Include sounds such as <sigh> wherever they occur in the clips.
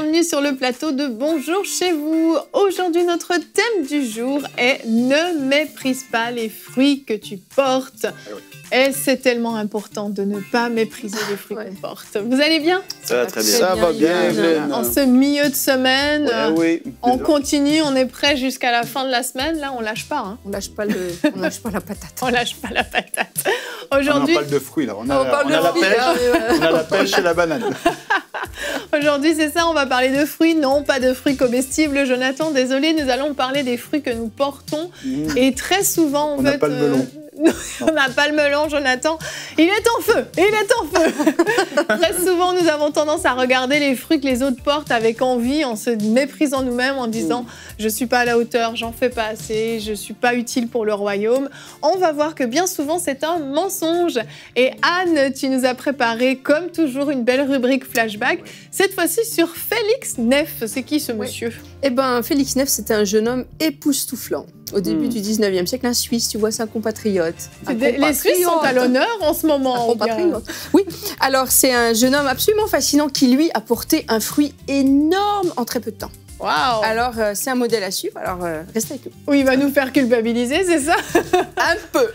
bienvenue sur le plateau de Bonjour chez vous. Aujourd'hui, notre thème du jour est Ne méprise pas les fruits que tu portes. Ah et c'est tellement important de ne pas mépriser les fruits qu'on porte. Vous allez bien Ça va très bien. Ça va bien, En ce milieu de semaine, euh, on continue, on est prêt jusqu'à la fin de la semaine. Là, on lâche pas. Hein. On lâche pas le, on lâche pas la patate. <laughs> on lâche pas la patate. Aujourd'hui, on parle de fruits là. On parle oh, de fruits, pêche, on a la pêche et la banane. <laughs> Aujourd'hui, c'est ça. On va parler de fruits. Non, pas de fruits comestibles. Jonathan, désolé, nous allons parler des fruits que nous portons. Mmh. Et très souvent, on fait, pas melon. Euh, on n'a pas le melon, Jonathan. Il est en feu, il est en feu. <laughs> Très souvent, nous avons tendance à regarder les fruits que les autres portent avec envie, en se méprisant nous-mêmes, en disant mm. je ne suis pas à la hauteur, j'en fais pas assez, je ne suis pas utile pour le royaume. On va voir que bien souvent, c'est un mensonge. Et Anne, tu nous as préparé, comme toujours, une belle rubrique flashback, cette fois-ci sur Félix Neff. C'est qui ce monsieur Eh bien, Félix Neff, c'était un jeune homme époustouflant. Au début hmm. du 19e siècle, un Suisse, tu vois, c'est un compatriote. Les Suisses sont à l'honneur en ce moment. Oui, alors c'est un jeune homme absolument fascinant qui, lui, a porté un fruit énorme en très peu de temps. Alors, euh, c'est un modèle à suivre, alors euh, restez avec nous. Oui, il va nous faire culpabiliser, c'est ça <laughs> Un peu.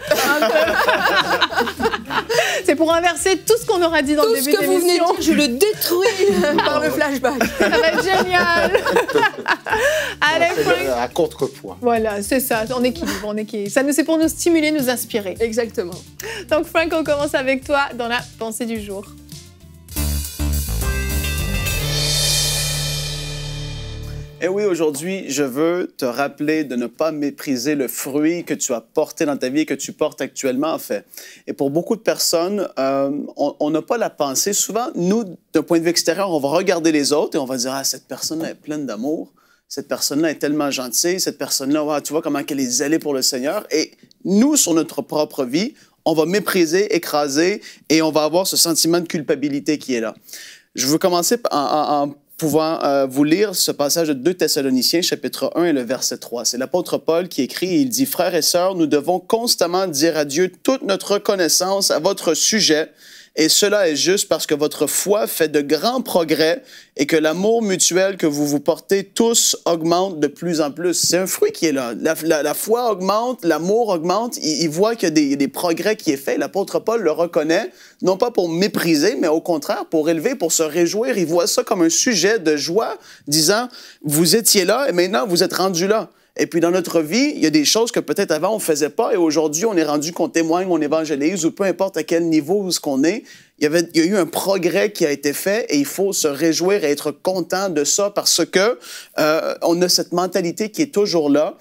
c'est pour inverser tout ce qu'on aura dit dans le début de l'émission. Tout ce que vous venez de dire, je le détruis <laughs> par le flashback. Ça va être génial. <laughs> Allez, un contrepoint. Voilà, c'est ça, on équilibre, on équilibre. Ça c'est pour nous stimuler, nous inspirer. Exactement. Donc, Frank on commence avec toi dans la pensée du jour. Et eh oui, aujourd'hui, je veux te rappeler de ne pas mépriser le fruit que tu as porté dans ta vie et que tu portes actuellement, en fait. Et pour beaucoup de personnes, euh, on n'a pas la pensée. Souvent, nous, d'un point de vue extérieur, on va regarder les autres et on va dire Ah, cette personne là est pleine d'amour. Cette personne-là est tellement gentille. Cette personne-là, tu vois comment elle est allée pour le Seigneur. Et nous, sur notre propre vie, on va mépriser, écraser et on va avoir ce sentiment de culpabilité qui est là. Je veux commencer en, en, en pouvant euh, vous lire ce passage de 2 Thessaloniciens, chapitre 1 et le verset 3. C'est l'apôtre Paul qui écrit il dit, Frères et sœurs, nous devons constamment dire à Dieu toute notre reconnaissance à votre sujet et cela est juste parce que votre foi fait de grands progrès et que l'amour mutuel que vous vous portez tous augmente de plus en plus. C'est un fruit qui est là. La, foi augmente, l'amour augmente, il, voit qu'il y a des, des progrès qui est fait. L'apôtre Paul le reconnaît, non pas pour mépriser, mais au contraire pour élever, pour se réjouir. Il voit ça comme un sujet de joie, disant, vous étiez là et maintenant vous êtes rendu là. Et puis dans notre vie, il y a des choses que peut-être avant on faisait pas et aujourd'hui on est rendu qu'on témoigne, on évangélise ou peu importe à quel niveau ce qu'on est. Il y, avait, il y a eu un progrès qui a été fait et il faut se réjouir et être content de ça parce que euh, on a cette mentalité qui est toujours là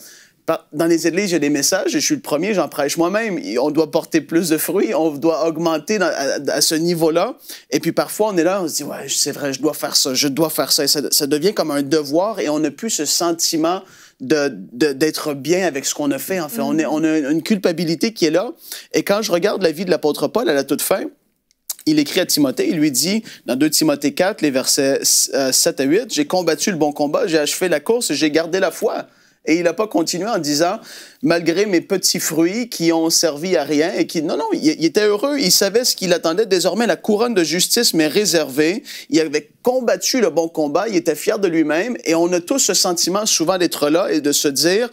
dans les églises, j'ai des messages, je suis le premier, j'en prêche moi-même. On doit porter plus de fruits, on doit augmenter à, ce niveau-là. Et puis parfois, on est là, on se dit, ouais, c'est vrai, je dois faire ça, je dois faire ça. Et ça, devient comme un devoir et on n'a plus ce sentiment d'être de, bien avec ce qu'on a fait. En fait, on, mm-hmm. on a une culpabilité qui est là. Et quand je regarde la vie de l'apôtre Paul à la toute fin, il écrit à Timothée, il lui dit, dans 2 Timothée 4, les versets 7 euh, à 8, J'ai combattu le bon combat, j'ai achevé la course, j'ai gardé la foi. Et il n'a pas continué en disant, malgré mes petits fruits qui ont servi à rien, et qui... Non, non, il, était heureux, il savait ce qu'il attendait désormais, la couronne de justice, mais réservée. Il avait combattu le bon combat, il était fier de lui-même, et on a tous ce sentiment souvent d'être là et de se dire,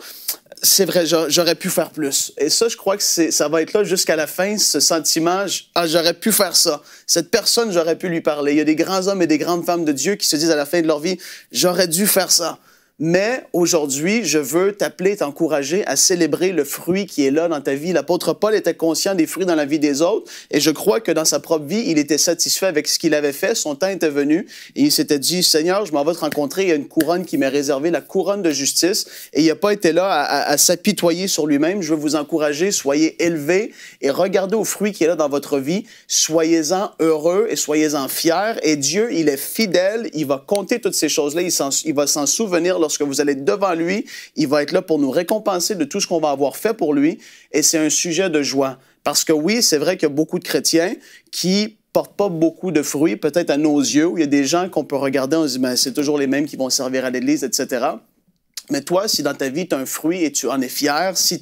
c'est vrai, j'aurais pu faire plus. Et ça, je crois que ça va être là jusqu'à la fin, ce sentiment, ah, j'aurais pu faire ça. Cette personne, j'aurais pu lui parler. Il y a des grands hommes et des grandes femmes de Dieu qui se disent à la fin de leur vie, j'aurais dû faire ça. Mais aujourd'hui, je veux t'appeler, t'encourager à célébrer le fruit qui est là dans ta vie. L'apôtre Paul était conscient des fruits dans la vie des autres et je crois que dans sa propre vie, il était satisfait avec ce qu'il avait fait. Son temps était venu et il s'était dit, Seigneur, je m'en vais te rencontrer. Il y a une couronne qui m'est réservée, la couronne de justice. Et il n'a pas été là à, s'apitoyer sur lui-même. Je veux vous encourager, soyez élevés et regardez au fruit qui est là dans votre vie. Soyez-en heureux et soyez-en fiers. Et Dieu, il est fidèle. Il va compter toutes ces choses-là. Il, il va s'en souvenir lorsque vous allez devant lui, il va être là pour nous récompenser de tout ce qu'on va avoir fait pour lui. Et c'est un sujet de joie. Parce que oui, c'est vrai qu'il y a beaucoup de chrétiens qui portent pas beaucoup de fruits, peut-être à nos yeux, il y a des gens qu'on peut regarder, on se dit, ben, c'est toujours les mêmes qui vont servir à l'Église, etc. Mais toi, si dans ta vie, tu as un fruit et tu en es fier, si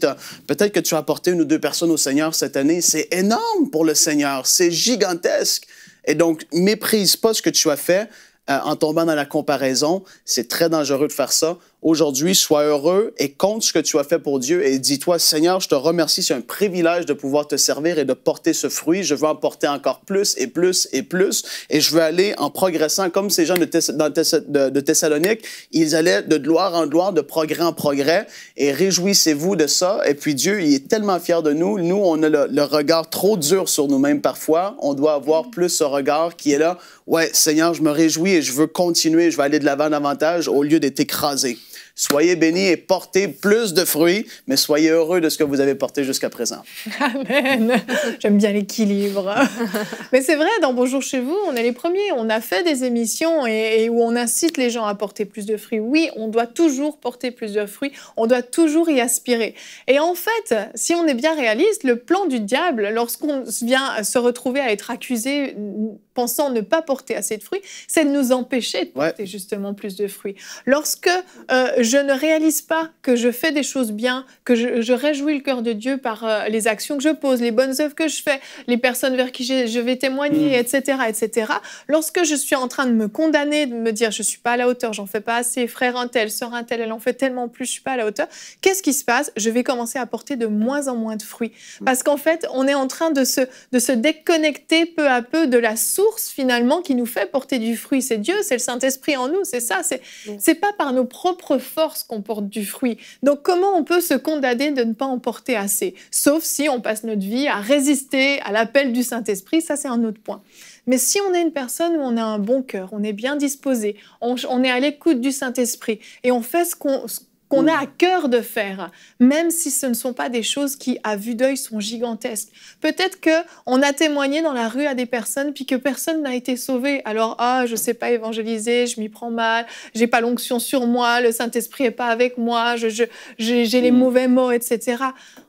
peut-être que tu as apporté une ou deux personnes au Seigneur cette année, c'est énorme pour le Seigneur, c'est gigantesque. Et donc, méprise pas ce que tu as fait, euh, en tombant dans la comparaison. C'est très dangereux de faire ça. Aujourd'hui, sois heureux et compte ce que tu as fait pour Dieu et dis-toi, Seigneur, je te remercie, c'est un privilège de pouvoir te servir et de porter ce fruit. Je veux en porter encore plus et plus et plus et je veux aller en progressant comme ces gens de, de, Thessalonique. Ils allaient de gloire en gloire, de progrès en progrès et réjouissez-vous de ça. Et puis Dieu, il est tellement fier de nous. Nous, on a le regard trop dur sur nous-mêmes parfois. On doit avoir plus ce regard qui est là ouais, Seigneur, je me réjouis et je veux continuer, je vais aller de l'avant davantage au lieu d'être écrasé. Soyez bénis et portez plus de fruits, mais soyez heureux de ce que vous avez porté jusqu'à présent. <laughs> Amen. J'aime bien l'équilibre. <laughs> mais c'est vrai, dans Bonjour chez vous, on est les premiers. On a fait des émissions et, où on incite les gens à porter plus de fruits. Oui, on doit toujours porter plus de fruits. On doit toujours y aspirer. Et en fait, si on est bien réaliste, le plan du diable, lorsqu'on vient se retrouver à être accusé pensant ne pas porter assez de fruits, c'est de nous empêcher de porter justement plus de fruits. Lorsque euh, je ne réalise pas que je fais des choses bien, que je, réjouis le cœur de Dieu par euh, les actions que je pose, les bonnes œuvres que je fais, les personnes vers qui je vais témoigner, etc., mm. etc., lorsque je suis en train de me condamner, de me dire je ne suis pas à la hauteur, j'en fais pas assez, frère un tel, sœur un tel, elle en fait tellement plus, je ne suis pas à la hauteur, qu'est-ce qui se passe Je vais commencer à porter de moins en moins de fruits. Mm. Parce qu'en fait, on est en train de se, de se déconnecter peu à peu de la source finalement qui nous fait porter du fruit. C'est Dieu, c'est le Saint-Esprit en nous, c'est ça. C'est c'est pas par nos propres forces qu'on porte du fruit. Donc comment on peut se condamner de ne pas en porter assez Sauf si on passe notre vie à résister à l'appel du Saint-Esprit, ça c'est un autre point. Mais si on est une personne où on a un bon cœur, on est bien disposé, on, on est à l'écoute du Saint-Esprit et on fait ce qu'on qu'on a à cœur de faire, même si ce ne sont pas des choses qui, à vue d'œil, sont gigantesques. Peut-être que on a témoigné dans la rue à des personnes, puis que personne n'a été sauvé. Alors, ah, je sais pas évangéliser, je m'y prends mal, j'ai pas l'onction sur moi, le Saint-Esprit est pas avec moi, j'ai les mm. mauvais mots, etc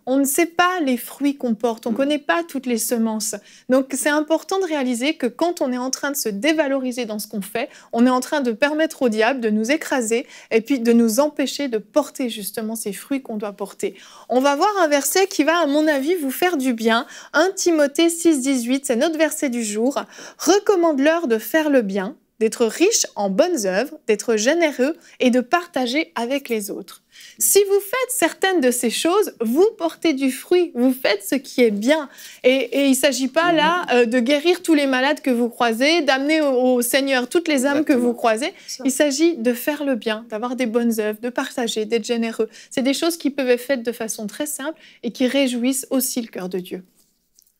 on ne sait pas les fruits qu'on porte, on ne mm. connaît pas toutes les semences. Donc c'est important de réaliser que quand on est en train de se dévaloriser dans ce qu'on fait, on est en train de permettre au diable de nous écraser et puis de nous empêcher de porter justement ces fruits qu'on doit porter. On va voir un verset qui va, à mon avis, vous faire du bien. 1 Timothée 6, 18, c'est notre verset du jour. Recommande-leur de faire le bien, d'être riche en bonnes œuvres, d'être généreux et de partager avec les autres. Si vous faites certaines de ces choses, vous portez du fruit, vous faites ce qui est bien. Et, il ne s'agit pas là mmh. euh, de guérir tous les malades que vous croisez, d'amener au, Seigneur toutes les âmes que vous croisez. Il s'agit de faire le bien, d'avoir des bonnes œuvres, de partager, d'être généreux. C'est des choses qui peuvent être faites de façon très simple et qui réjouissent aussi le cœur de Dieu.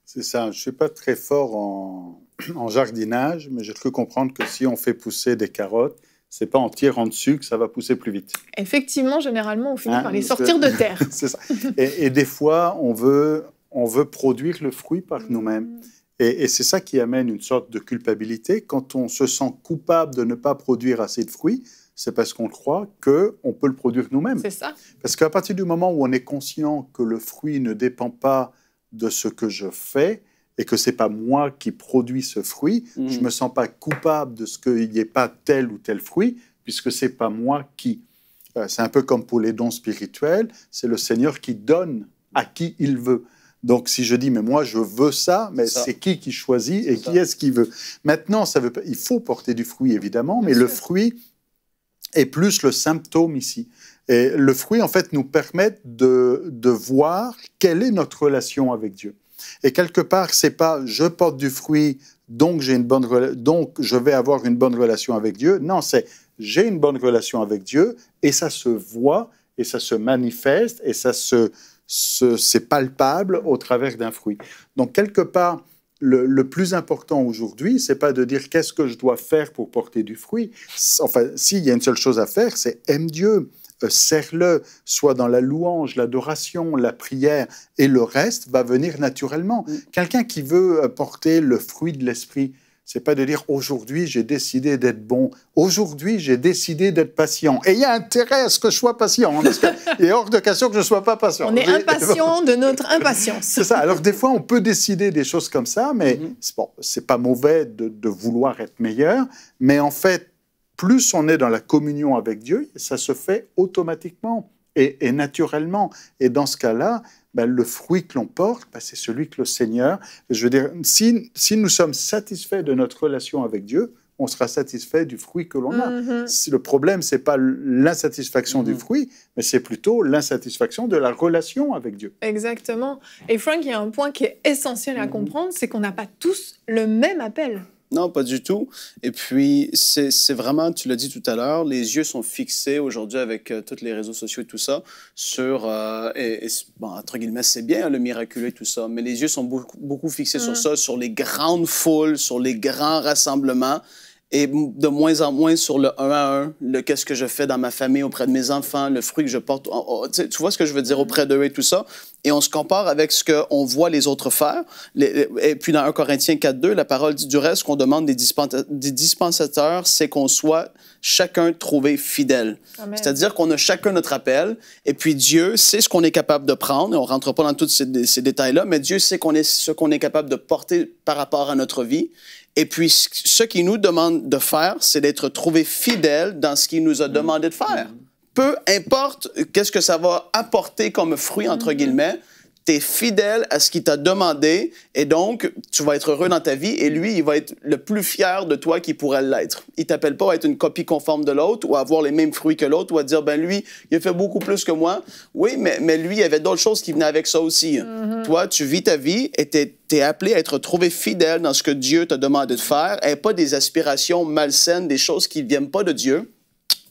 C'est ça. Je ne suis pas très fort <clears throat> en, jardinage, mais je peux comprendre que si on fait pousser des carottes, c'est pas en tirant dessus que ça va pousser plus vite. Effectivement, généralement, on finit hein, par les sortir de terre. <laughs> c'est ça. Et, des fois, on veut, on veut produire le fruit par mm. nous-mêmes. Et, et c'est ça qui amène une sorte de culpabilité. Quand on se sent coupable de ne pas produire assez de fruits, c'est parce qu'on croit qu'on peut le produire nous-mêmes. C'est ça. Parce qu'à partir du moment où on est conscient que le fruit ne dépend pas de ce que je fais, et que ce n'est pas moi qui produis ce fruit, mm. je me sens pas coupable de ce qu'il n'y ait pas tel ou tel fruit, puisque c'est pas moi qui. Euh, c'est un peu comme pour les dons spirituels, c'est le Seigneur qui donne à qui il veut. Donc si je dis mais moi je veux ça, mais c'est qui qui choisit et qui est-ce qui veut Maintenant, ça veut il faut porter du fruit évidemment, mais le fruit est plus le symptôme ici. Et le fruit en fait nous permet de voir quelle est notre relation avec Dieu. Et quelque part, c'est pas je porte du fruit, donc j'ai une bonne donc je vais avoir une bonne relation avec Dieu. Non, c'est j'ai une bonne relation avec Dieu et ça se voit et ça se manifeste et ça c'est palpable au travers d'un fruit. Donc quelque part, le, plus important aujourd'hui, c'est pas de dire qu'est-ce que je dois faire pour porter du fruit. Enfin, s'il y a une seule chose à faire, c'est aime Dieu, euh, serre le soit dans la louange, l'adoration, la prière, et le reste va venir naturellement. Mm. Quelqu'un qui veut euh, porter le fruit de l'esprit, c'est pas de dire aujourd'hui j'ai décidé d'être bon, aujourd'hui j'ai décidé d'être patient. Et il y a intérêt à ce que je sois patient, et hein, <laughs> est hors de question que je ne sois pas patient. On est impatient de notre <laughs> impatience. c'est ça. Alors des fois on peut décider des choses comme ça, mais mm-hmm. ce n'est c'est pas mauvais de vouloir être meilleur, mais en fait plus on est dans la communion avec Dieu, ça se fait automatiquement et, naturellement. Et dans ce cas-là, ben, le fruit que l'on porte, ben, c'est celui que le Seigneur. Je veux dire, si, nous sommes satisfaits de notre relation avec Dieu, on sera satisfait du fruit que l'on a. Mm-hmm. Le problème, ce n'est pas l'insatisfaction du mm-hmm. fruit, mais c'est plutôt l'insatisfaction de la relation avec Dieu. Exactement. Et Frank, il y a un point qui est essentiel à mm-hmm. comprendre, c'est qu'on n'a pas tous le même appel. Non, pas du tout. Et puis, c'est vraiment, tu l'as dit tout à l'heure, les yeux sont fixés aujourd'hui avec toutes euh, tous les réseaux sociaux et tout ça sur, euh, et, bon, entre guillemets, c'est bien hein, le miraculeux et tout ça, mais les yeux sont beaucoup, fixés sur mm. ça, sur les grandes foules, sur les grands rassemblements et de moins en moins sur le un à un, le qu'est-ce que je fais dans ma famille auprès de mes enfants, le fruit que je porte, tu vois ce que je veux dire auprès d'eux et tout ça. Et on se compare avec ce qu'on voit les autres faire. et puis dans 1 Corinthiens 4.2, la parole dit du reste qu'on demande des, dispensateurs, c'est qu'on soit chacun trouvé fidèle. C'est-à-dire qu'on a chacun notre appel, et puis Dieu sait ce qu'on est capable de prendre, on ne rentre pas dans tous ces, détails-là, mais Dieu sait qu'on est, ce qu'on est capable de porter par rapport à notre vie, et puis, ce qu'il nous demande de faire, c'est d'être trouvé fidèle dans ce qu'il nous a demandé de faire. Mm-hmm. Peu importe qu'est-ce que ça va apporter comme fruit, entre mm-hmm. guillemets, tu es fidèle à ce qu'il t'a demandé et donc tu vas être heureux dans ta vie et lui, il va être le plus fier de toi qu'il pourrait l'être. Il t'appelle pas à être une copie conforme de l'autre ou à avoir les mêmes fruits que l'autre ou à dire, ben lui, il a fait beaucoup plus que moi. Oui, mais, mais lui, il y avait d'autres choses qui venaient avec ça aussi. Mm-hmm. Toi, tu vis ta vie et tu appelé à être trouvé fidèle dans ce que Dieu t'a demandé de faire et pas des aspirations malsaines, des choses qui ne viennent pas de Dieu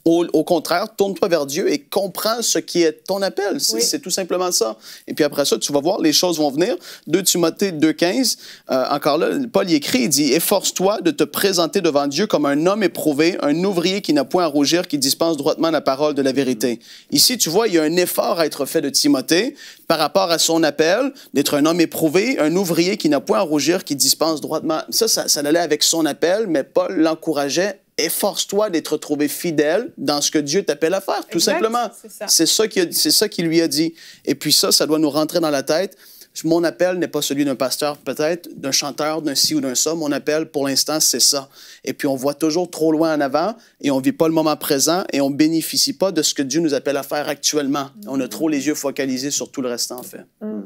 au, contraire, tourne-toi vers Dieu et comprends ce qui est ton appel. C'est, tout simplement ça. Et puis après ça, tu vas voir, les choses vont venir. 2 Timothée 2,15, euh, encore là, Paul y écrit, il dit Efforce-toi de te présenter devant Dieu comme un homme éprouvé, un ouvrier qui n'a point à rougir, qui dispense droitement la parole de la vérité. Ici, tu vois, il y a un effort à être fait de Timothée par rapport à son appel d'être un homme éprouvé, un ouvrier qui n'a point à rougir, qui dispense droitement. Ça, ça, ça avec son appel, mais Paul l'encourageait efforce-toi d'être trouvé fidèle dans ce que Dieu t'appelle à faire, tout simplement. C'est ça. qui c'est ça qui lui a dit. Et puis ça, ça doit nous rentrer dans la tête. Mon appel n'est pas celui d'un pasteur, peut-être, d'un chanteur, d'un ci ou d'un ça. Mon appel, pour l'instant, c'est ça. Et puis, on voit toujours trop loin en avant et on vit pas le moment présent et on bénéficie pas de ce que Dieu nous appelle à faire actuellement. On a mm. trop les yeux focalisés sur tout le reste, en fait. Mm.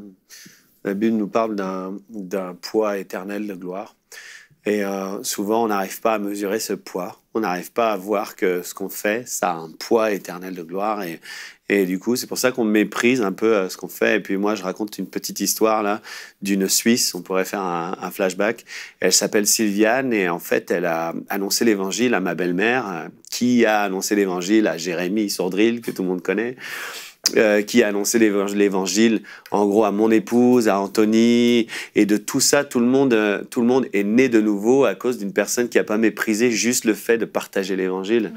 La Bible nous parle d'un poids éternel de gloire. Et euh, souvent, on n'arrive pas à mesurer ce poids. On n'arrive pas à voir que ce qu'on fait, ça a un poids éternel de gloire. Et, du coup, c'est pour ça qu'on méprise un peu euh, ce qu'on fait. Et puis moi, je raconte une petite histoire là d'une Suisse. On pourrait faire un, flashback. Elle s'appelle Sylviane et en fait, elle a annoncé l'évangile à ma belle-mère, euh, qui a annoncé l'évangile à Jérémy Sourdril, que tout le monde connaît. Euh, qui a annoncé l'évangile, en gros, à mon épouse, à Anthony, et de tout ça, tout le monde, euh, tout le monde est né de nouveau à cause d'une personne qui n'a pas méprisé juste le fait de partager l'évangile.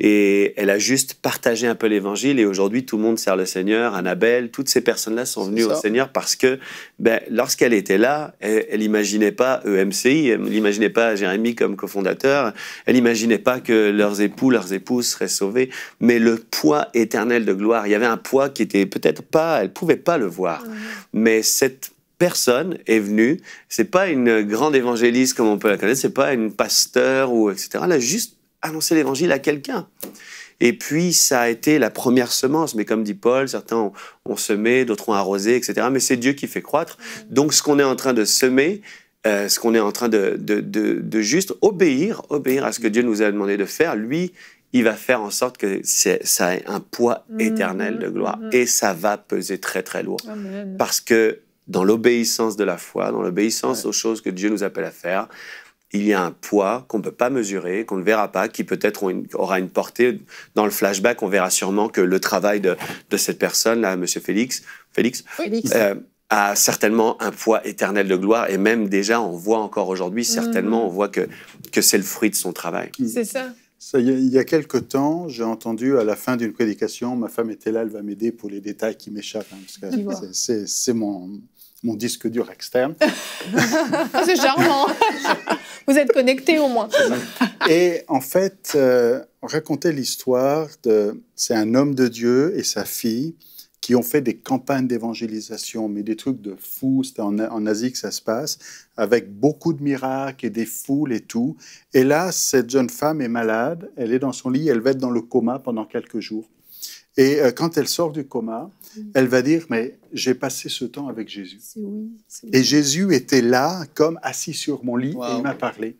Et elle a juste partagé un peu l'évangile. Et aujourd'hui, tout le monde sert le Seigneur. Annabelle, toutes ces personnes-là sont venues au Seigneur parce que ben, lorsqu'elle était là, elle n'imaginait pas EMCI, elle n'imaginait pas Jérémie comme cofondateur, elle n'imaginait pas que leurs époux, leurs épouses seraient sauvés. Mais le poids éternel de gloire, il y avait un poids qui était peut-être pas, elle pouvait pas le voir. Mais cette personne est venue. C'est pas une grande évangéliste comme on peut la connaître, c'est pas une pasteur ou etc. Elle a juste annoncer l'évangile à quelqu'un. Et puis, ça a été la première semence. Mais comme dit Paul, certains ont, semé, d'autres ont arrosé, etc. Mais c'est Dieu qui fait croître. Donc, ce qu'on est en train de semer, euh, ce qu'on est en train de, de, juste obéir, obéir à ce que Dieu nous a demandé de faire, lui, il va faire en sorte que ça ait un poids mm-hmm. éternel de gloire. Mm-hmm. Et ça va peser très, très lourd. Parce que dans l'obéissance de la foi, dans l'obéissance aux choses que Dieu nous appelle à faire, il y a un poids qu'on ne peut pas mesurer, qu'on ne verra pas, qui peut-être aura une portée. Dans le flashback, on verra sûrement que le travail de, cette personne, là, M. Félix, Félix, euh, a certainement un poids éternel de gloire. Et même déjà, on voit encore aujourd'hui, certainement, mm. on voit que, c'est le fruit de son travail. Mm. C'est ça. il y a quelque temps, j'ai entendu à la fin d'une prédication, ma femme était là, elle va m'aider pour les détails qui m'échappent, hein, c'est mon, mon disque dur externe. <laughs> c'est charmant. <laughs> Vous êtes connecté au moins. <laughs> et en fait, euh, raconter l'histoire de. C'est un homme de Dieu et sa fille qui ont fait des campagnes d'évangélisation, mais des trucs de fous. C'était en, Asie que ça se passe, avec beaucoup de miracles et des foules et tout. Et là, cette jeune femme est malade, elle est dans son lit, elle va être dans le coma pendant quelques jours. Et euh, quand elle sort du coma, elle va dire, mais j'ai passé ce temps avec Jésus. et Jésus était là, comme assis sur mon lit, et il m'a parlé.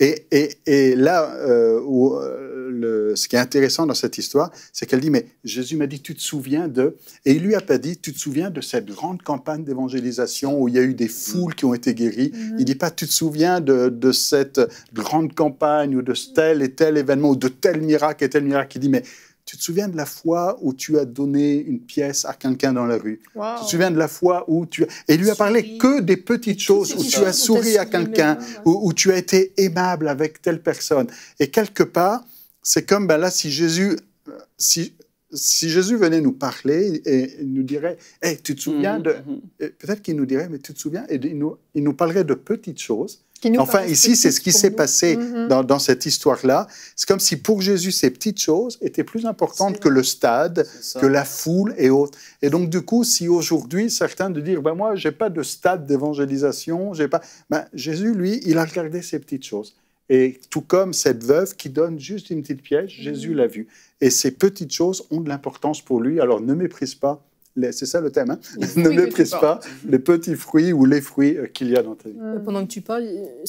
Et, et, là, euh, euh, ce qui est intéressant dans cette histoire, c'est qu'elle dit, mais Jésus m'a dit, tu te souviens de... Et il lui a pas dit, tu te souviens de cette grande campagne d'évangélisation où il y a eu des mm. foules qui ont été guéries. Mm. Il dit pas, tu te souviens de, de, cette grande campagne ou de tel et tel événement ou de tel miracle et tel miracle. Il dit, mais tu te souviens de la fois où tu as donné une pièce à quelqu'un dans la rue Tu te souviens de la fois où tu as... Et lui a parlé que des petites choses, où tu as souri à quelqu'un, où, tu as été aimable avec telle personne. Et quelque part, c'est comme ben là, si Jésus, euh, si, si Jésus venait nous parler et nous dirait, hey, tu te souviens mm, de... Mm, mm. Peut-être qu'il nous dirait, mais tu te souviens, et il nous, il nous parlerait de petites choses enfin, ici, c'est ce qui s'est passé mhm. dans, cette histoire-là. C'est comme si pour Jésus, ces petites choses étaient plus importantes que le stade, que la foule et autres. Et donc, du coup, si aujourd'hui, certains de dire, ben, moi, j'ai pas de stade d'évangélisation, j'ai pas... Ben, Jésus, lui, il a regardé ces petites choses. Et tout comme cette veuve qui donne juste une petite pièce, Jésus mhm. l'a vue. Et ces petites choses ont de l'importance pour lui. Alors ne méprise pas c'est ça le thème, hein. <laughs> ne méprise pas les petits fruits ou les fruits euh, qu'il y a dans ta vie. Euh, Pendant que tu parles,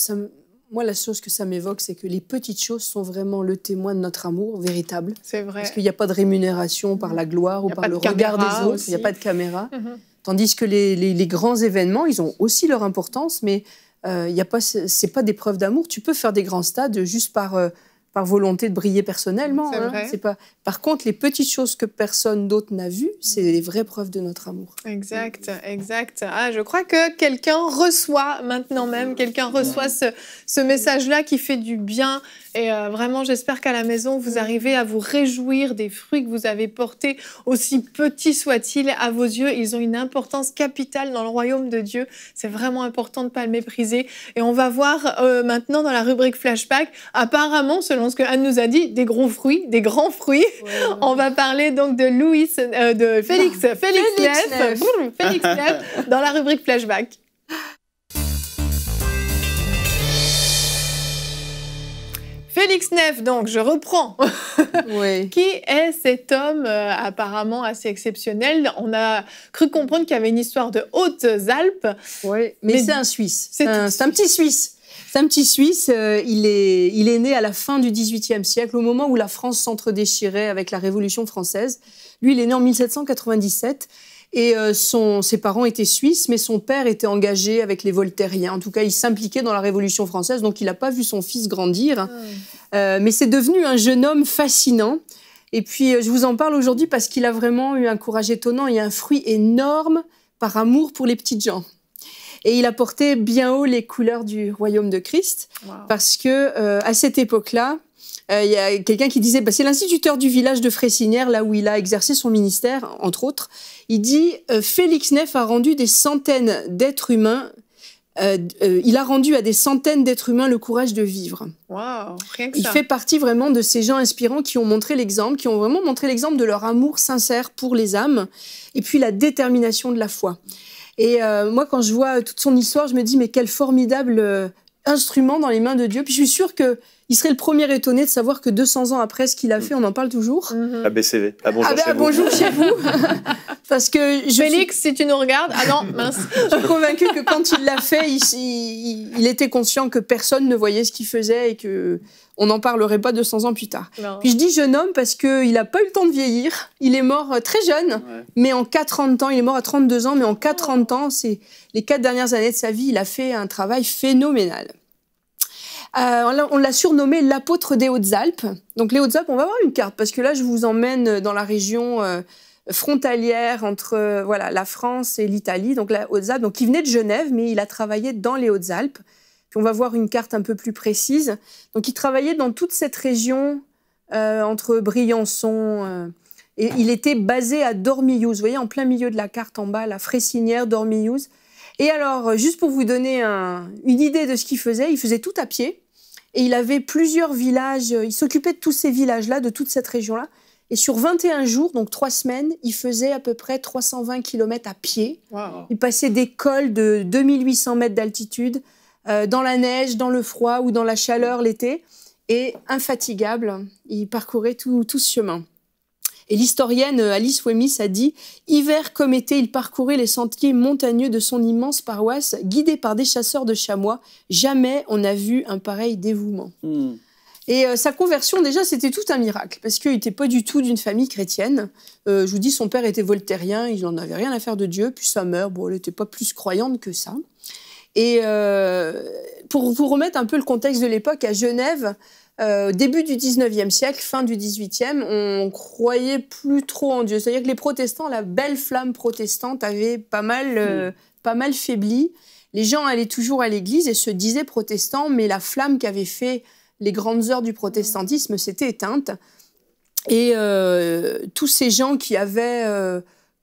euh, moi, la chose que ça m'évoque, c'est que les petites choses sont vraiment le témoin de notre amour véritable. C'est vrai. Parce qu'il n'y a pas de rémunération par la gloire ou par le regard des autres, il n'y a pas de caméra. Mhm. Tandis que les, grands événements, ils ont aussi leur importance, mais euh, ce n'est pas des preuves d'amour. Tu peux faire des grands stades juste par par volonté de briller personnellement. Hein. C'est pas. Par contre, les petites choses que personne d'autre n'a vues, mm. c'est les vraies preuves de notre amour. Exact, exact. Ah, je crois que quelqu'un reçoit maintenant même, quelqu'un reçoit ce, message-là qui fait du bien. Et euh, vraiment, j'espère qu'à la maison, vous mm. arrivez à vous réjouir des fruits que vous avez portés, aussi petits soient-ils à vos yeux. Ils ont une importance capitale dans le royaume de Dieu. C'est vraiment important de ne pas le mépriser. Et on va voir euh, maintenant dans la rubrique flashback, apparemment, selon parce que Anne nous a dit, des gros fruits, des grands fruits. <laughs> On va parler donc de Louis, euh, de ah, Félix, Félix, Neff, <laughs> dans la rubrique flashback. Félix Neff, donc, je reprends. <laughs> Qui est cet homme euh, apparemment assez exceptionnel On a cru comprendre qu'il y avait une histoire de Hautes-Alpes. Oui, mais, c'est un Suisse. C'est un, petit Suisse. C'est un petit Suisse, euh, il, est, né à la fin du XVIIIe siècle, au moment où la France s'entre-déchirait avec la Révolution française. Lui, il est né en 1797. Et euh, ses parents étaient suisses, mais son père était engagé avec les Voltairiens. En tout cas, il s'impliquait dans la Révolution française, donc il n'a pas vu son fils grandir. Ah. Euh, mais c'est devenu un jeune homme fascinant. Et puis, je vous en parle aujourd'hui parce qu'il a vraiment eu un courage étonnant et un fruit énorme par amour pour les petites gens. Et il a porté bien haut les couleurs du royaume de Christ, parce que euh, à cette époque-là, euh, il y a quelqu'un qui disait, bah, c'est l'instituteur du village de Fressinière, là où il a exercé son ministère, entre autres. Il dit, euh, Félix Neff a rendu des centaines d'êtres humains il a rendu à des centaines d'êtres humains le courage de vivre. il fait partie vraiment de ces gens inspirants qui ont montré l'exemple, qui ont vraiment montré l'exemple de leur amour sincère pour les âmes et puis la détermination de la foi. Et euh, moi, quand je vois toute son histoire, je me dis, mais quel formidable euh, instrument dans les mains de Dieu. Puis je suis sûre que il serait le premier étonné de savoir que 200 ans après ce qu'il a mm. fait, on en parle toujours. ABCV. Mm-hmm. BCV. Ah, ben, ah, ah ben, bonjour chez vous. <laughs> <laughs> Parce que je Félix, si tu nous regardes, ah non, mince. <laughs> je suis convaincue que quand il l'a fait, il, était conscient que personne ne voyait ce qu'il faisait et que on n'en parlerait pas 200 ans plus tard. Puis je dis jeune homme parce qu'il n'a pas eu le temps de vieillir. Il est mort euh, très jeune, mais en 40 ans, il est mort à 32 ans, mais en 40 ans, c'est les quatre dernières années de sa vie, il a fait un travail phénoménal. Euh, on l'a surnommé l'apôtre des Hautes-Alpes. Donc les Hautes-Alpes, on va voir une carte parce que là, je vous emmène dans la région euh, frontalière entre euh, voilà la France et l'Italie. Donc la Hautes-Alpes, donc il venait de Genève, mais il a travaillé dans les Hautes-Alpes. Puis on va voir une carte un peu plus précise. Donc il travaillait dans toute cette région entre Briançon. et il était basé à Dormillouse. Vous voyez, en plein milieu de la carte en bas, la Fraissinière, Dormillouse. Et alors, juste pour vous donner une idée de ce qu'il faisait, il faisait tout à pied. Et il avait plusieurs villages, euh, il s'occupait de tous ces villages-là, de toute cette région-là. Et sur 21 jours, donc trois semaines, il faisait à peu près 320 km à pied. Il passait des cols de 2800 mètres d'altitude, euh, dans la neige, dans le froid ou dans la chaleur l'été. Et infatigable, il parcourait tout ce chemin. Et l'historienne euh, Alice Wemis a dit Hiver comme été, il parcourait les sentiers montagneux de son immense paroisse, guidé par des chasseurs de chamois. Jamais on n'a vu un pareil dévouement. Hmm. Et euh, sa conversion, déjà, c'était tout un miracle, parce qu'il n'était pas du tout d'une famille chrétienne. Euh, je vous dis, son père était voltairien, il n'en avait rien à faire de Dieu, puis sa mère, bon, elle n'était pas plus croyante que ça. Et pour vous remettre un peu le contexte de l'époque, à Genève, euh, début du 19e siècle, fin du 18e, on croyait plus trop en Dieu. C'est-à-dire que les protestants, la belle flamme protestante avait pas mal, euh, mm. pas mal faibli. Les gens allaient toujours à l'église et se disaient protestants, mais la flamme qu'avaient fait les grandes heures du protestantisme s'était éteinte. Et euh, tous ces gens qui avaient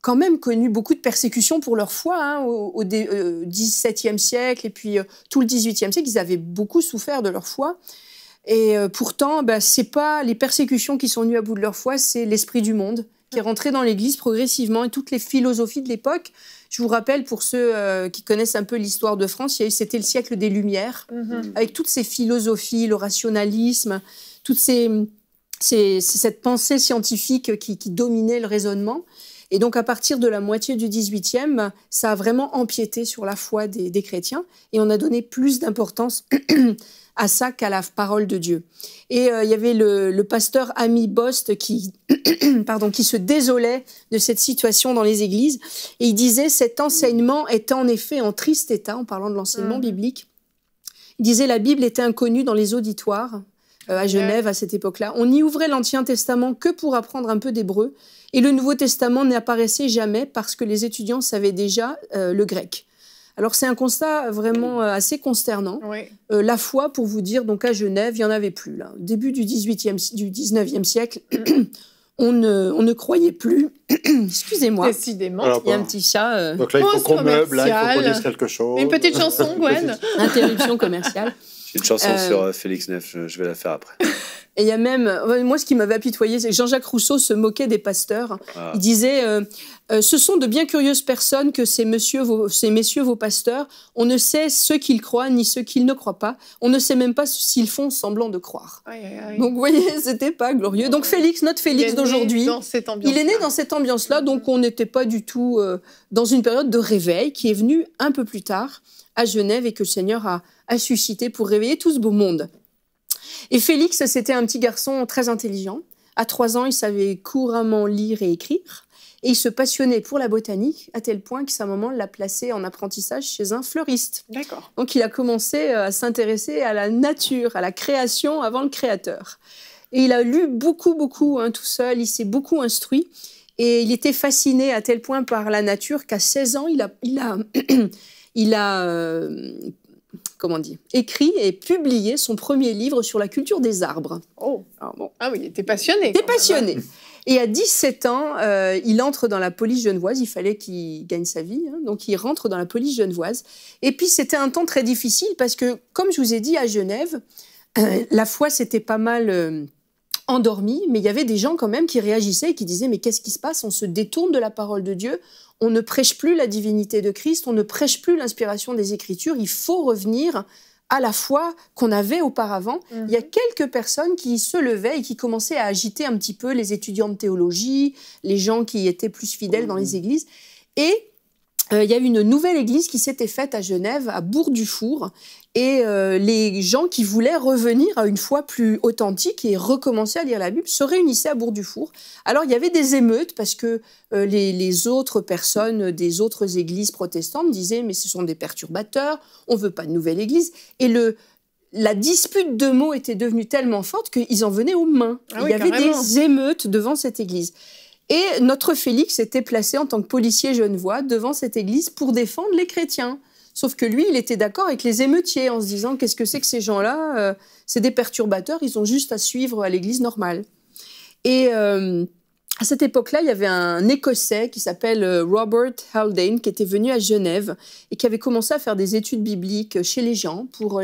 quand même connu beaucoup de persécutions pour leur foi hein, au au XVIIe siècle et puis tout le XVIIIe siècle, ils avaient beaucoup souffert de leur foi. Et euh, pourtant, bah, c'est pas les persécutions qui sont nues à bout de leur foi, c'est l'esprit du monde qui est rentré dans l'Église progressivement et toutes les philosophies de l'époque. Je vous rappelle, pour ceux euh, qui connaissent un peu l'histoire de France, c'était le siècle des Lumières, mhm. avec toutes ces philosophies, le rationalisme, toutes ces, cette pensée scientifique qui, dominait le raisonnement. Et donc, à partir de la moitié du 18e, ça a vraiment empiété sur la foi des, des chrétiens et on a donné plus d'importance <clears throat> à ça qu'à la parole de Dieu. Et euh, il y avait le, pasteur Ami Bost qui, <clears throat> pardon, qui se désolait de cette situation dans les églises. Et il disait cet enseignement est en effet en triste état, en parlant de l'enseignement mm. biblique. Il disait la Bible était inconnue dans les auditoires euh, à Genève à cette époque-là. On n'y ouvrait l'Ancien Testament que pour apprendre un peu d'hébreu. Et le Nouveau Testament n'apparaissait jamais parce que les étudiants savaient déjà euh, le grec. Alors c'est un constat vraiment euh, assez consternant. Euh, la foi, pour vous dire, donc à Genève, il n'y en avait plus. Là. Au début du, 18e, du 19e siècle, <clears throat> on, ne, on ne croyait plus. <clears throat> Excusez-moi. Décidément. il y a un petit chat. Euh, donc là, il faut qu'on meuble, il faut qu'on dise quelque chose. Une petite chanson, Gwen. <laughs> Interruption commerciale. J'ai une chanson euh, sur euh, Félix Neff, je, vais la faire après. <laughs> Et il y a même, euh, moi ce qui m'avait apitoyé, c'est que Jean-Jacques Rousseau se moquait des pasteurs. Ah. Il disait, ce sont de bien curieuses personnes que ces, messieurs, vos, ces messieurs, vos pasteurs. On ne sait ce qu'ils croient ni ce qu'ils ne croient pas. On ne sait même pas s'ils font semblant de croire. Donc vous voyez, <laughs> c'était pas glorieux. Donc Félix, notre Félix d'aujourd'hui, il est né dans cette ambiance-là, donc on n'était pas du tout dans une période de réveil qui est venue un peu plus tard à Genève et que le Seigneur a a susciter pour réveiller tout ce beau monde. Et Félix, c'était un petit garçon très intelligent. À trois ans, il savait couramment lire et écrire. Et il se passionnait pour la botanique à tel point que sa maman l'a placé en apprentissage chez un fleuriste. D'accord. Donc il a commencé euh, à s'intéresser à la nature, à la création avant le créateur. Et il a lu beaucoup, beaucoup hein, tout seul, il s'est beaucoup instruit. Et il était fasciné à tel point par la nature qu'à 16 ans, il a, il a, <clears throat> il a euh, comment dit, écrit et publié son premier livre sur la culture des arbres. Oh, bon. ah il était passionné. Il était hein. passionné. Et à 17 ans, euh, il entre dans la police genevoise. Il fallait qu'il gagne sa vie. Hein. donc, il rentre dans la police genevoise. Et puis, c'était un temps très difficile parce que, comme je vous ai dit, à Genève, <clears throat> la foi, s'était pas mal... Euh, endormie, mais il y avait des gens quand même qui réagissaient et qui disaient mais qu'est-ce qui se passe On se détourne de la parole de Dieu, on ne prêche plus la divinité de Christ, on ne prêche plus l'inspiration des Écritures, il faut revenir à la foi qu'on avait auparavant. Mhm. Il y a quelques personnes qui se levaient et qui commençaient à agiter un petit peu les étudiants de théologie, les gens qui étaient plus fidèles dans les mhm. églises. Et euh, il y a une nouvelle église qui s'était faite à Genève, à Bourg-du-Four, et euh, les gens qui voulaient revenir à une foi plus authentique et recommencer à lire la Bible se réunissaient à Bourg-du-Four. Alors il y avait des émeutes parce que euh, les, autres personnes des autres églises protestantes disaient mais ce sont des perturbateurs, on veut pas de nouvelle église. Et la dispute de mots était devenue tellement forte qu'ils en venaient aux mains. Ah il y avait des émeutes devant cette église. Et notre Félix était placé en tant que policier genevois devant cette église pour défendre les chrétiens. Sauf que lui, il était d'accord avec les émeutiers en se disant qu'est-ce que c'est que ces gens-là euh, C'est des perturbateurs, ils ont juste à suivre à l'église normale. Et euh, à cette époque-là, il y avait un Écossais qui s'appelle euh, Robert Haldane qui était venu à Genève et qui avait commencé à faire des études bibliques chez les gens pour,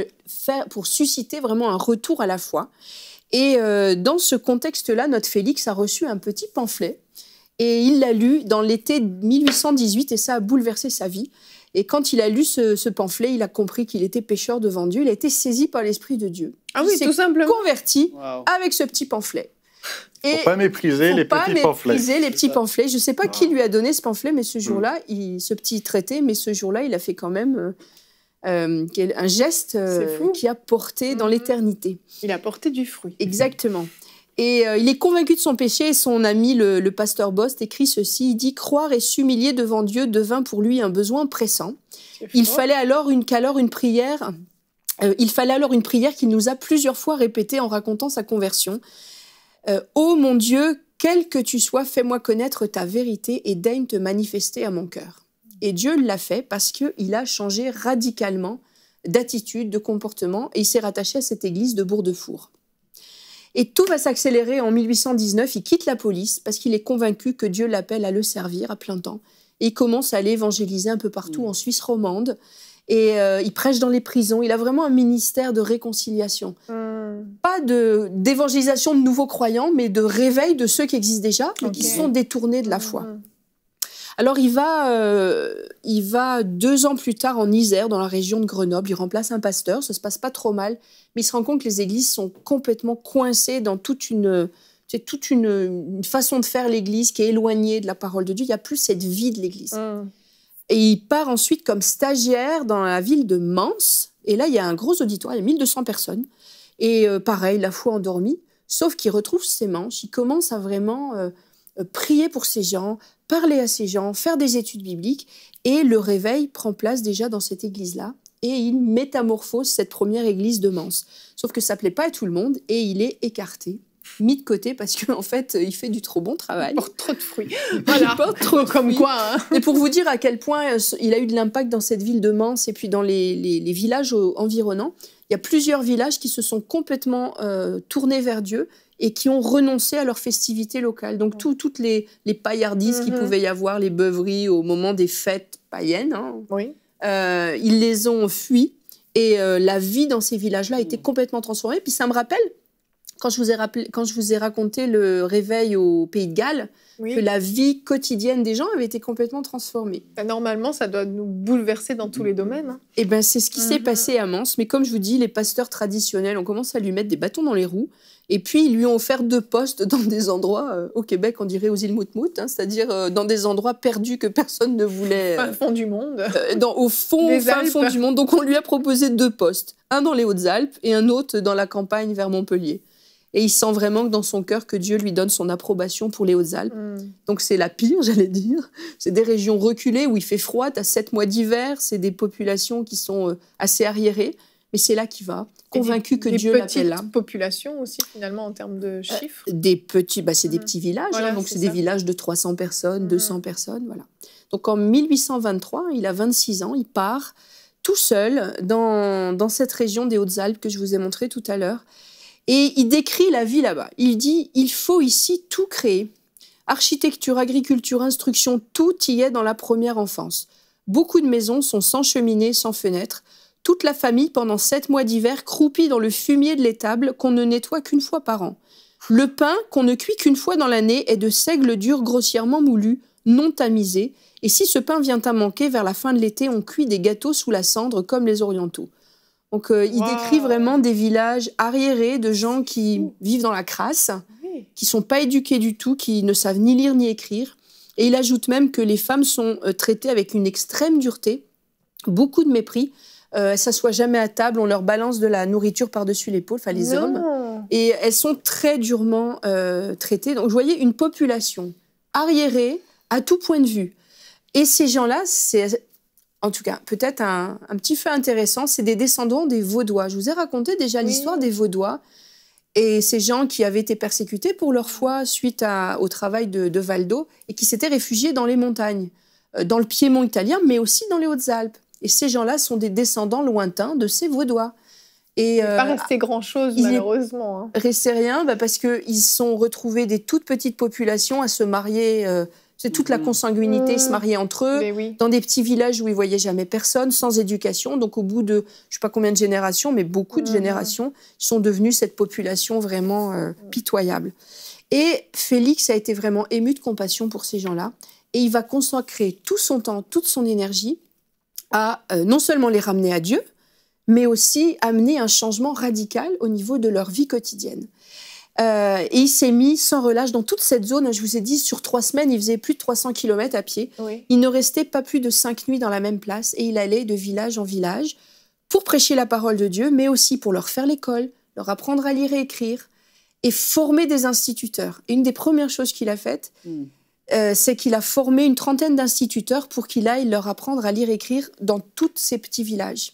pour susciter vraiment un retour à la foi. Et dans ce contexte-là, notre Félix a reçu un petit pamphlet et il l'a lu dans l'été 1818 et ça a bouleversé sa vie. Et quand il a lu ce, pamphlet, il a compris qu'il était pécheur devant Dieu, Il a été saisi par l'Esprit de Dieu. Ah oui, il tout simplement. converti avec ce petit pamphlet. Et pas mépriser les pas petits mépriser les petits pamphlets. Je ne sais pas qui lui a donné ce pamphlet, mais ce hmm. jour-là, ce petit traité, mais ce jour-là, il a fait quand même. Euh, euh, un geste euh, qui a porté dans hmm. l'éternité. Il a porté du fruit. Exactement. Et euh, il est convaincu de son péché et son ami, le, pasteur Bost, écrit ceci, il dit « Croire et s'humilier devant Dieu devint pour lui un besoin pressant. Il fallait alors une, prière... Euh, il fallait alors une prière qu'il nous a plusieurs fois répétée en racontant sa conversion. Ô euh, oh mon Dieu, quel que tu sois, fais-moi connaître ta vérité et daigne te manifester à mon cœur. Et Dieu l'a fait parce qu'il a changé radicalement d'attitude, de comportement, et il s'est rattaché à cette église de Bourdefour. Et tout va s'accélérer en 1819. Il quitte la police parce qu'il est convaincu que Dieu l'appelle à le servir à plein temps. Et il commence à l'évangéliser un peu partout mm. en Suisse romande. Et euh, il prêche dans les prisons. Il a vraiment un ministère de réconciliation. Mm. Pas d'évangélisation de, nouveaux croyants, mais de réveil de ceux qui existent déjà, mais qui sont détournés de la foi. Mm. Alors il va, euh, il va deux ans plus tard en Isère, dans la région de Grenoble. Il remplace un pasteur, ça se passe pas trop mal, mais il se rend compte que les églises sont complètement coincées dans toute une, toute une, façon de faire l'Église qui est éloignée de la parole de Dieu. Il y a plus cette vie de l'Église. Mmh. Et il part ensuite comme stagiaire dans la ville de Mans. Et là, il y a un gros auditoire, il y a 1200 personnes. Et euh, pareil, la foi endormie, sauf qu'il retrouve ses manches, il commence à vraiment euh, prier pour ces gens, parler à ces gens, faire des études bibliques, et le réveil prend place déjà dans cette église-là, et il métamorphose cette première église de Mans. Sauf que ça plaît pas à tout le monde, et il est écarté mis de côté parce qu'en en fait, il fait du trop bon travail. Il trop de fruits. <laughs> trop Comme quoi. Hein. Et pour vous dire à quel point euh, il a eu de l'impact dans cette ville de Mans et puis dans les, villages euh, environnants, il y a plusieurs villages qui se sont complètement euh, tournés vers Dieu et qui ont renoncé à leurs festivités locales. Donc toutes les, paillardises qui qu'il mhm. pouvait y avoir, les beuveries au moment des fêtes païennes, hein, euh, ils les ont fuis. Et euh, la vie dans ces villages-là a été mhm. complètement transformée. Puis ça me rappelle quand je vous ai, rappelé, quand je vous ai raconté le réveil au Pays de Galles, que la vie quotidienne des gens avait été complètement transformée. Bah, normalement, ça doit nous bouleverser dans tous les domaines. Hein. Eh ben, c'est ce qui s'est mhm. passé à Mans. Mais comme je vous dis, les pasteurs traditionnels on commence à lui mettre des bâtons dans les roues. Et puis, ils lui ont offert deux postes dans des endroits, euh, au Québec, on dirait aux îles Moutmout, hein. c'est-à-dire euh, dans des endroits perdus que personne ne voulait. au fond du monde. Euh, dans, au fond, fin fond du monde. Donc, on lui a proposé deux postes, un dans les Hautes-Alpes et un autre dans la campagne vers Montpellier. Et il sent vraiment que dans son cœur que Dieu lui donne son approbation pour les Hautes-Alpes. Mm. Donc c'est la pire, <laughs> j'allais dire. C'est des régions reculées où il fait froid, à as sept mois d'hiver, c'est des populations qui sont euh, assez arriérées. Mais c'est là qu'il va, convaincu que Dieu l'appelle là. Des petites populations aussi, finalement, en termes de euh, chiffres Des petits, bah, c'est des mm. petits villages. Hein. donc c'est des villages de 300 personnes, 200 mm. personnes, voilà. Donc en 1823, il a 26 ans, il part tout seul dans, dans cette région des Hautes-Alpes que je vous ai montré tout à l'heure. Et il décrit la vie là-bas. Il dit, il faut ici tout créer. Architecture, agriculture, instruction, tout y est dans la première enfance. Beaucoup de maisons sont sans cheminée, sans fenêtre. Toute la famille, pendant sept mois d'hiver, croupit dans le fumier de l'étable qu'on ne nettoie qu'une fois par an. Le pain, qu'on ne cuit qu'une fois dans l'année, est de seigle dur grossièrement moulu, non tamisé, et si ce pain vient à manquer vers la fin de l'été, on cuit des gâteaux sous la cendre comme les orientaux. Donc, euh, il décrit vraiment des villages arriérés de gens qui vivent dans la crasse, qui qui sont pas éduqués du tout, qui ne savent ni lire ni écrire. Et il ajoute même que les femmes sont euh, traitées avec une extrême dureté, beaucoup de mépris. Elles euh, elles s'assoient jamais à table, on leur balance de la nourriture par-dessus l'épaule, enfin les hommes. Et elles sont très durement traitées. Donc, vous voyez, une population arriérée à tout point de vue. Et ces gens-là, c'est en tout cas, peut-être un, petit fait intéressant, c'est des descendants des Vaudois. Je vous ai raconté déjà l'histoire des Vaudois et ces gens qui avaient été persécutés pour leur foi suite à, au travail de, Valdo et qui s'étaient réfugiés dans les montagnes, euh, dans le Piémont italien, mais aussi dans les Hautes-Alpes. Et ces gens-là sont des descendants lointains de ces Vaudois. Et, euh, pas resté grand-chose, malheureusement. ne hein. Resté rien, bah, parce qu'ils sont retrouvés des toutes petites populations à se marier. Euh, c'est toute la mm. consanguinité, se marier entre eux, ben dans des petits villages où ils voyaient jamais personne, sans éducation. Donc au bout de, je sais pas combien de générations, mais beaucoup de mm. générations, ils sont devenus cette population vraiment euh, mm. pitoyable. Et Félix a été vraiment ému de compassion pour ces gens-là. Et il va consacrer tout son temps, toute son énergie à euh, non seulement les ramener à Dieu, mais aussi amener un changement radical au niveau de leur vie quotidienne. Euh, et il s'est mis sans relâche dans toute cette zone. Je vous ai dit, sur trois semaines, il faisait plus de 300 km à pied. Il ne restait pas plus de cinq nuits dans la même place et il allait de village en village pour prêcher la parole de Dieu, mais aussi pour leur faire l'école, leur apprendre à lire et écrire et former des instituteurs. une des premières choses qu'il a faites, hmm. euh, c'est qu'il a formé une trentaine d'instituteurs pour qu'il aille leur apprendre à lire et écrire dans tous ces petits villages.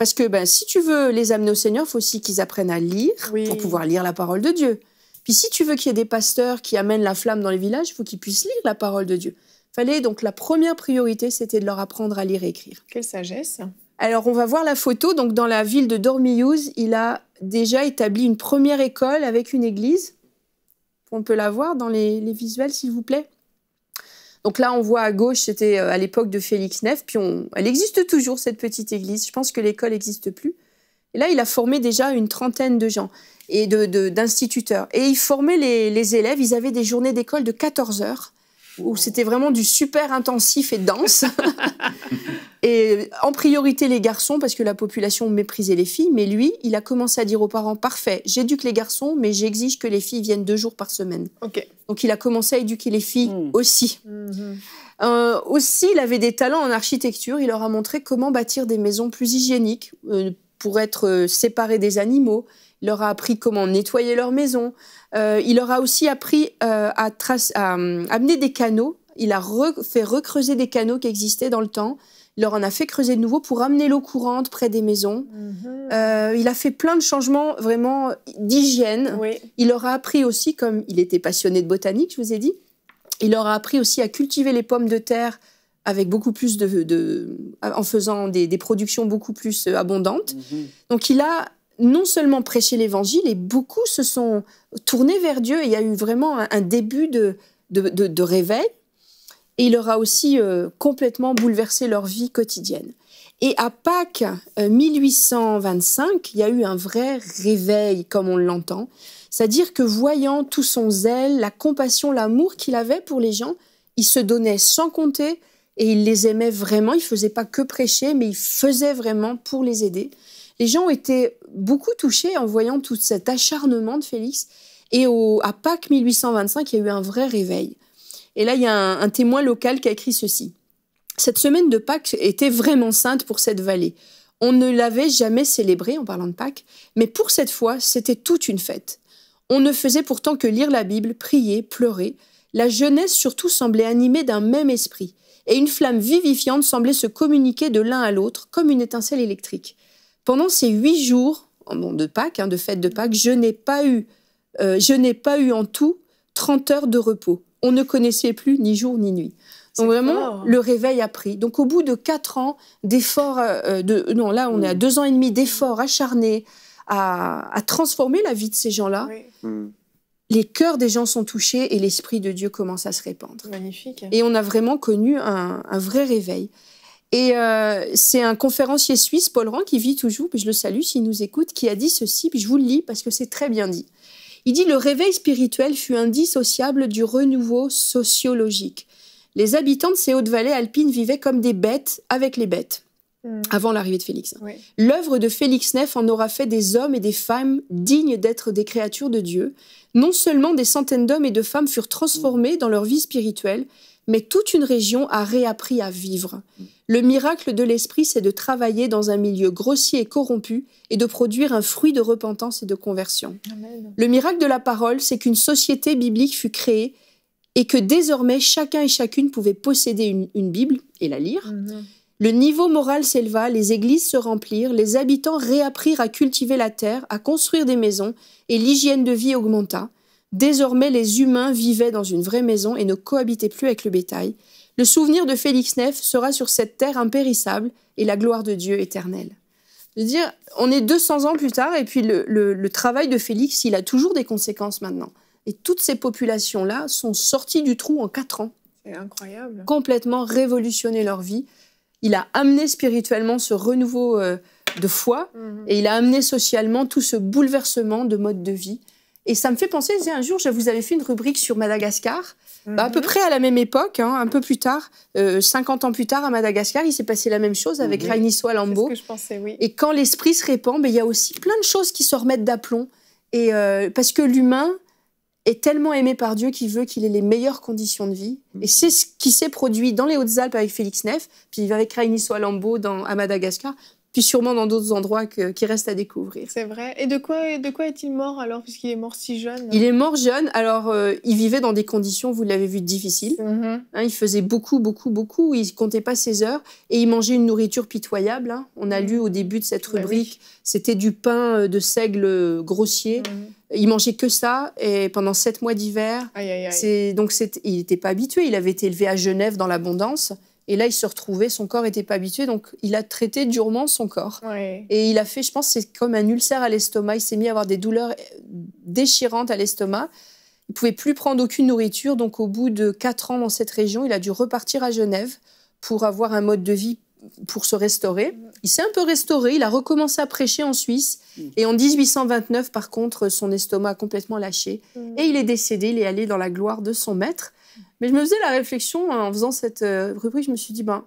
Parce que ben, si tu veux les amener au Seigneur, il faut aussi qu'ils apprennent à lire pour pouvoir lire la parole de Dieu. Puis si tu veux qu'il y ait des pasteurs qui amènent la flamme dans les villages, il faut qu'ils puissent lire la parole de Dieu. Fallait donc la première priorité, c'était de leur apprendre à lire et écrire. Quelle sagesse Alors on va voir la photo. Donc dans la ville de Dormiouz, il a déjà établi une première école avec une église. On peut la voir dans les visuels, s'il vous plaît. Donc là, on voit à gauche, c'était euh, à l'époque de Félix Neff, puis elle existe toujours, cette petite église. Je pense que l'école n'existe plus. Et là, il a formé déjà une trentaine de gens et d'instituteurs. De, et il formait les, les, élèves. Ils avaient des journées d'école de 14 heures où c'était vraiment du super intensif et dense. <laughs> et euh, en priorité les garçons, parce que la population méprisait les filles, mais lui, il a commencé à dire aux parents, parfait, j'éduque les garçons, mais j'exige que les filles viennent deux jours par semaine. Donc il a commencé à éduquer les filles hmm. aussi. Mhm. Euh, aussi, il avait des talents en architecture, il leur a montré comment bâtir des maisons plus hygiéniques euh, pour être séparés des animaux il leur a appris comment nettoyer leur maison, euh, il leur a aussi appris euh, à, euh, amener des canaux, il a fait recreuser des canaux qui existaient dans le temps, il leur en a fait creuser de nouveau pour amener l'eau courante près des maisons. Mhm. il a fait plein de changements vraiment d'hygiène. Il leur a appris aussi, comme il était passionné de botanique, je vous ai dit, il leur a appris aussi à cultiver les pommes de terre avec beaucoup plus de, en faisant des, productions beaucoup plus abondantes. Mhm. Donc il a non seulement prêcher l'évangile, et beaucoup se sont tournés vers Dieu. il y a eu vraiment un, début de, réveil. Et il leur a aussi euh, complètement bouleversé leur vie quotidienne. Et à Pâques 1825, euh, il y a eu un vrai réveil, comme on l'entend. C'est-à-dire que voyant tout son zèle, la compassion, l'amour qu'il avait pour les gens, il se donnait sans compter et il les aimait vraiment. Il ne faisait pas que prêcher, mais il faisait vraiment pour les aider les gens étaient beaucoup touchés en voyant tout cet acharnement de Félix. Et au, à Pâques 1825, il y a eu un vrai réveil. Et là, il y a un, un témoin local qui a écrit ceci. Cette semaine de Pâques était vraiment sainte pour cette vallée. On ne l'avait jamais célébrée en parlant de Pâques, mais pour cette fois, c'était toute une fête. On ne faisait pourtant que lire la Bible, prier, pleurer. La jeunesse surtout semblait animée d'un même esprit, et une flamme vivifiante semblait se communiquer de l'un à l'autre comme une étincelle électrique. Pendant ces huit jours oh, bon, de Pâques, hein, de fête de Pâques, je n'ai pas eu, euh, je n'ai pas eu en tout 30 heures de repos. On ne connaissait plus ni jour ni nuit. Donc vraiment, le réveil a pris. Donc au bout de quatre ans d'efforts, euh, euh, de, non là on est à deux ans et demi d'efforts acharnés à, transformer la vie de ces gens-là. Mm. Les cœurs des gens sont touchés et l'esprit de Dieu commence à se répandre. Magnifique. Et on a vraiment connu un vrai réveil. Et euh, c'est un conférencier suisse, Paul Rand, qui vit toujours, puis je le salue s'il nous écoute, qui a dit ceci, puis je vous le lis parce que c'est très bien dit. Il dit Le réveil spirituel fut indissociable du renouveau sociologique. Les habitants de ces hautes vallées alpines vivaient comme des bêtes avec les bêtes, hmm. avant l'arrivée de Félix. L'œuvre de Félix Neff en aura fait des hommes et des femmes dignes d'être des créatures de Dieu. Non seulement des centaines d'hommes et de femmes furent transformés dans leur vie spirituelle, mais toute une région a réappris à vivre. Hmm. Le miracle de l'esprit, c'est de travailler dans un milieu grossier et corrompu et de produire un fruit de repentance et de conversion. Le miracle de la parole, c'est qu'une société biblique fut créée et que désormais chacun et chacune pouvait posséder une, Bible et la lire. Le niveau moral s'éleva, les églises se remplirent, les habitants réapprirent à cultiver la terre, à construire des maisons, et l'hygiène de vie augmenta. Désormais, les humains vivaient dans une vraie maison et ne cohabitaient plus avec le bétail. Le souvenir de Félix Neff sera sur cette terre impérissable et la gloire de Dieu éternelle. De dire, on est 200 ans plus tard et puis le, travail de Félix, il a toujours des conséquences maintenant. Et toutes ces populations-là sont sorties du trou en 4 ans. C'est incroyable. Complètement révolutionné leur vie. Il a amené spirituellement ce renouveau euh, de foi mhm. et il a amené socialement tout ce bouleversement de mode de vie. Et ça me fait penser, un jour, je vous avais fait une rubrique sur Madagascar, mhm. bah, à peu près à la même époque, hein, un peu plus tard, 50 euh, ans plus tard, à Madagascar, il s'est passé la même chose avec Raini -hmm. ce que je pensais, oui. Et quand l'esprit se répand, il y a aussi plein de choses qui se remettent d'aplomb. Et euh, parce que l'humain est tellement aimé par Dieu qu'il veut qu'il ait les meilleures conditions de vie. Et mhm. c'est ce qui s'est produit dans les Hautes-Alpes avec Félix Neff, puis avec Raini Soalambo dans, à Madagascar puis sûrement dans d'autres endroits qui restent à découvrir. C'est vrai. Et de quoi, est-il mort alors, puisqu'il est mort si jeune Il est mort jeune. Alors, euh, il vivait dans des conditions, vous l'avez vu, difficiles. Mm-hmm. Hein, il faisait beaucoup, beaucoup, beaucoup. Il ne comptait pas ses heures et il mangeait une nourriture pitoyable. Hein. On a mm-hmm. lu au début de cette bah rubrique, c'était du pain euh, de seigle euh, grossier. Mm-hmm. Il mangeait que ça et pendant sept mois d'hiver. Donc, il n'était pas habitué. Il avait été élevé à Genève dans l'abondance. Et là, il se retrouvait, son corps n'était pas habitué, donc il a traité durement son corps. Et il a fait, je pense, c'est comme un ulcère à l'estomac. Il s'est mis à avoir des douleurs euh, déchirantes à l'estomac. Il pouvait plus prendre aucune nourriture, donc au bout de quatre ans dans cette région, il a dû repartir à Genève pour avoir un mode de vie pour se restaurer. Il s'est un peu restauré, il a recommencé à prêcher en Suisse. Mm. Et en 1829, par contre, son estomac a complètement lâché. Mm. Et il est décédé, il est allé dans la gloire de son maître. Mais je me faisais la réflexion hein, en faisant cette euh, rubrique, je me suis dit, ben,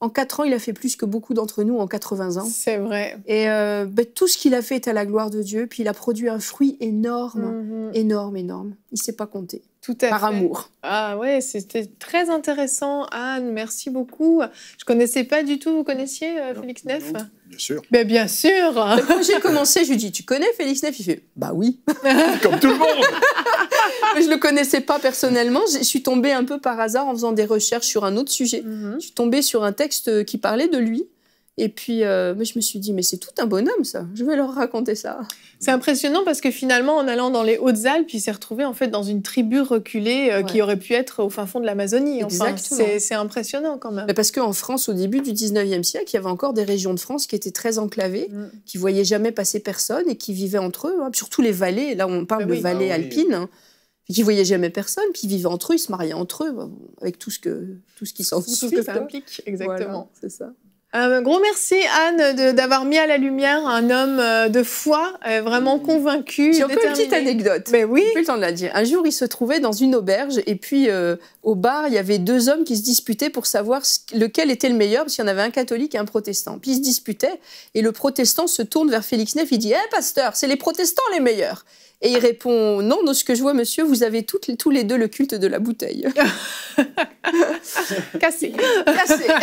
en 4 ans, il a fait plus que beaucoup d'entre nous en 80 ans. C'est vrai. Et euh, ben, tout ce qu'il a fait est à la gloire de Dieu. Puis il a produit un fruit énorme, mhm. énorme, énorme. Il ne s'est pas compté par amour. Ah ouais, c'était très intéressant, Anne. Merci beaucoup. Je connaissais pas du tout. Vous connaissiez euh, Félix Neff Bien sûr. Mais ben, bien sûr. Quand j'ai commencé, je lui dis "Tu connais Félix Neff Il fait "Bah oui." <laughs> Comme tout le monde. Mais je le connaissais pas personnellement. Je suis tombée un peu par hasard en faisant des recherches sur un autre sujet. Mm-hmm. Je suis tombée sur un texte qui parlait de lui et puis, euh, je me suis dit, mais c'est tout un bonhomme, ça. Je vais leur raconter ça. C'est impressionnant parce que finalement, en allant dans les Hautes-Alpes, il s'est retrouvé en fait dans une tribu reculée euh, qui aurait pu être au fin fond de l'Amazonie. c'est impressionnant quand même. Bah, parce qu'en France, au début du 19e siècle, il y avait encore des régions de France qui étaient très enclavées, qui mm. qui voyaient jamais passer personne et qui vivaient entre eux, hein. surtout les vallées. Là, on parle bah de vallées ah alpines. qui hein. qui voyaient jamais personne, qui vivaient entre eux, ils se mariaient entre eux, avec tout ce que tout ce qui s'en Tout ce que ça implique, exactement. c'est ça. Un gros merci Anne d'avoir mis à la lumière un homme euh, de foi euh, vraiment mmh. convaincu. J'ai encore une petite anecdote. Mais ben oui. Plus le temps de la dire. Un jour, il se trouvait dans une auberge et puis euh, au bar, il y avait deux hommes qui se disputaient pour savoir lequel était le meilleur parce qu'il y en avait un catholique et un protestant. Puis ils se disputaient et le protestant se tourne vers Félix Neff, il dit "Eh pasteur, c'est les protestants les meilleurs." Et il répond Non, de ce que je vois, monsieur, vous avez toutes tous les deux le culte de la bouteille. <laughs> <laughs> Cassé. Cassé. <laughs>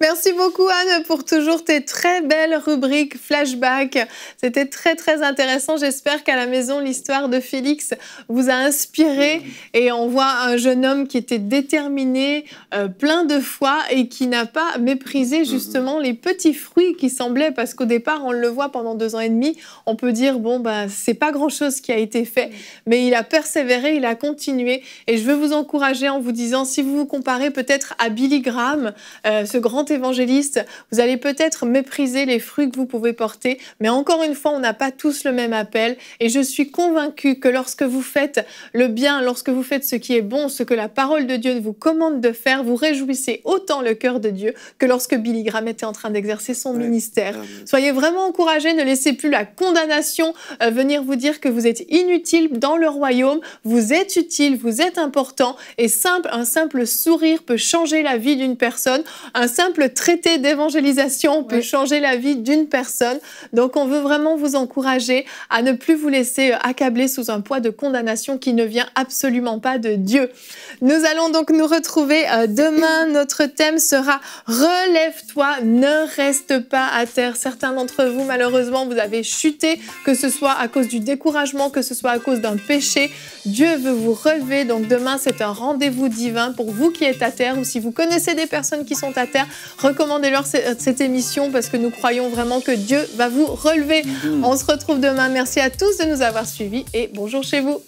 Merci beaucoup Anne pour toujours tes très belles rubriques flashback. C'était très très intéressant. J'espère qu'à la maison, l'histoire de Félix vous a inspiré et on voit un jeune homme qui était déterminé, euh, plein de foi et qui n'a pas méprisé justement les petits fruits qui semblaient, parce qu'au départ, on le voit pendant deux ans et demi, on peut dire, bon, ben, c'est pas grand-chose qui a été fait, mais il a persévéré, il a continué et je veux vous encourager en vous disant, si vous vous comparez peut-être à Billy Graham, euh, ce grand évangéliste, vous allez peut-être mépriser les fruits que vous pouvez porter, mais encore une fois, on n'a pas tous le même appel. Et je suis convaincue que lorsque vous faites le bien, lorsque vous faites ce qui est bon, ce que la parole de Dieu vous commande de faire, vous réjouissez autant le cœur de Dieu que lorsque Billy Graham était en train d'exercer son ministère. Ah, Soyez vraiment encouragés, ne laissez plus la condamnation euh, venir vous dire que vous êtes inutile dans le royaume. Vous êtes utile, vous êtes important et simple, un simple sourire peut changer la vie d'une personne. Un simple traité d'évangélisation peut changer la vie d'une personne. Donc on veut vraiment vous encourager à ne plus vous laisser euh, accabler sous un poids de condamnation qui ne vient absolument pas de Dieu. Nous allons donc nous retrouver euh, demain. <laughs> Notre thème sera Relève-toi, ne reste pas à terre. Certains d'entre vous, malheureusement, vous avez chuté, que ce soit à cause du découragement, que ce soit à cause d'un péché. Dieu veut vous relever. Donc demain, c'est un rendez-vous divin pour vous qui êtes à terre ou si vous connaissez des personnes qui sont à Recommandez-leur euh, cette émission parce que nous croyons vraiment que Dieu va vous relever. Mmh. On se retrouve demain. Merci à tous de nous avoir suivis et bonjour chez vous.